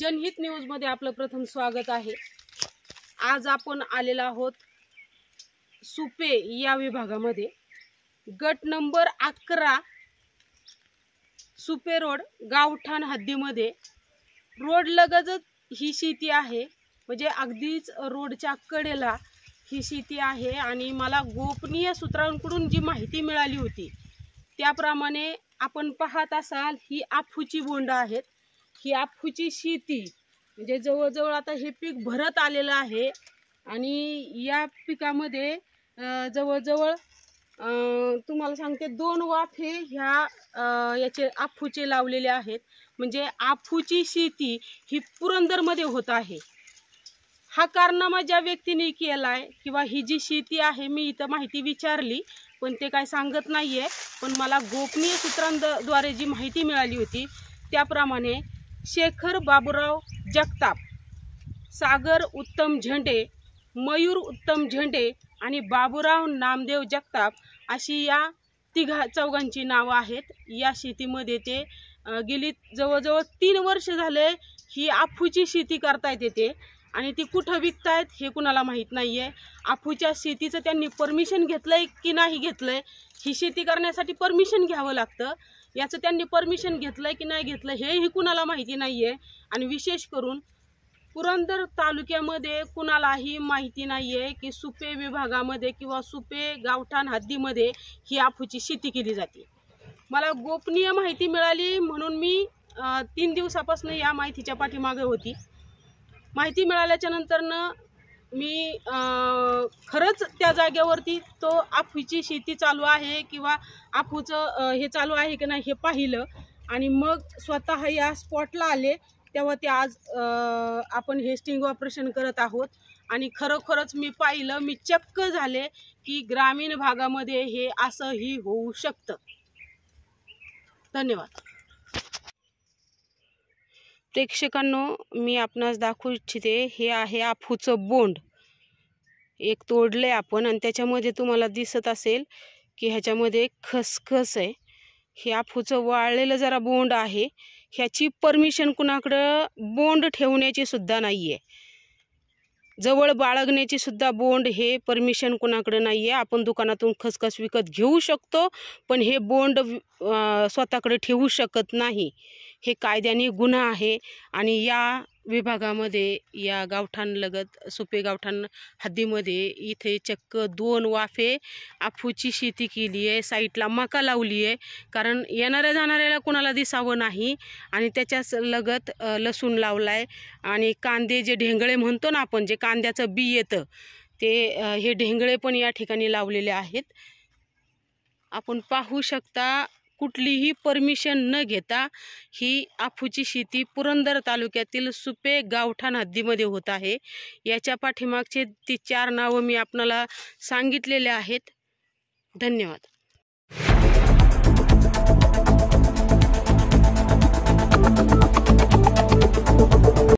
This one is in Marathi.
जनहित न्यूजमध्ये आपलं प्रथम स्वागत आहे आज आपण आलेलो आहोत सुपे या विभागामध्ये गट नंबर अकरा सुपे रोड गावठाण हद्दीमध्ये रोड ही शेती आहे म्हणजे अगदीच रोडच्या कडेला ही शेती आहे आणि मला गोपनीय सूत्रांकडून जी माहिती मिळाली होती त्याप्रमाणे आपण पाहत असाल ही आफूची बोंड आहेत ही आपूची शेती म्हणजे जवळजवळ आता हे पीक भरत आलेलं आहे आणि या पिकामध्ये जवळजवळ तुम्हाला सांगते दोन वाफे ह्या याचे आफूचे लावलेले आहेत म्हणजे आफूची शेती ही पुरंदरमध्ये होत आहे हा कारनामा ज्या व्यक्तीने केला आहे किंवा ही जी शेती आहे मी इथं माहिती विचारली पण ते काय सांगत नाही आहे पण मला गोपनीय सूत्रांद्वारे जी माहिती मिळाली होती त्याप्रमाणे शेखर बाबूराव जगताप सागर उत्तम झेंडे मयूर उत्तम झेंडे आणि बाबूराव नामदेव जगताप अशी या तिघा चौघांची नावं आहेत या शेतीमध्ये ते गेली जवळजवळ तीन वर्ष झाले ही आफूची शेती करता येते आणि ती कुठं विकतायत हे कुणाला माहीत नाही आहे आफूच्या शेतीचं त्यांनी परमिशन घेतलं आहे की नाही घेतलं आहे ही शेती करण्यासाठी परमिशन घ्यावं लागतं याचं त्यांनी परमिशन घेतलं की नाही घेतलं हेही कुणाला माहिती नाही आहे आणि विशेष करून पुरंदर तालुक्यामध्ये कुणालाही माहिती नाही आहे की सुपे विभागामध्ये किंवा सुपे गावठाण हद्दीमध्ये ही आपूची शेती केली जाते मला गोपनीय माहिती मिळाली म्हणून मी तीन दिवसापासून या माहितीच्या पाठीमागे होती माहिती मिळाल्याच्या नंतरनं मी खरंच त्या जागेवरती तो आपूची शेती चालू आहे किंवा आपूचं हे चालू आहे की नाही हे पाहिलं आणि मग स्वतः या स्पॉटला आले तेव्हा ते आज आपण हे स्टिंग ऑपरेशन करत आहोत आणि खरोखरच मी पाहिलं मी चक्क झाले की ग्रामीण भागामध्ये हे असंही होऊ शकतं धन्यवाद प्रेक्षकांनो मी आपणास दाखवू इच्छिते हे आहे आफूचं बोंड एक तोडलं आहे आपण आणि त्याच्यामध्ये तुम्हाला दिसत असेल की ह्याच्यामध्ये खसखस आहे हे आफूचं वाळलेलं जरा बोंड आहे ह्याची परमिशन कुणाकडं बोंड ठेवण्याची सुद्धा नाही आहे जवळ बाळगण्याची सुद्धा बोंड हे परमिशन कोणाकडे नाही आहे आपण दुकानातून खसखस विकत घेऊ शकतो पण हे बोंड स्वतःकडे ठेवू शकत नाही हे कायद्याने गुन्हा आहे आणि या विभागामध्ये या गावठाणलगत सुपे गावठाण हद्दीमध्ये इथे चक्क दोन वाफे आफूची शेती केली आहे साईटला मका लावली आहे कारण येणाऱ्या जाणाऱ्याला कोणाला दिसावं नाही आणि त्याच्याच लगत लसूण लावला आहे आणि कांदे जे ढेंगळे म्हणतो ना आपण जे कांद्याचं बी येतं ते हे ढेंगळे पण या ठिकाणी लावलेले आहेत आपण पाहू शकता कुठलीही परमिशन न घेता ही आफूची शेती पुरंदर तालुक्यातील सुपे गावठाण हद्दीमध्ये होत आहे याच्या पाठीमागचे ती चार नावं मी आपणाला सांगितलेले आहेत धन्यवाद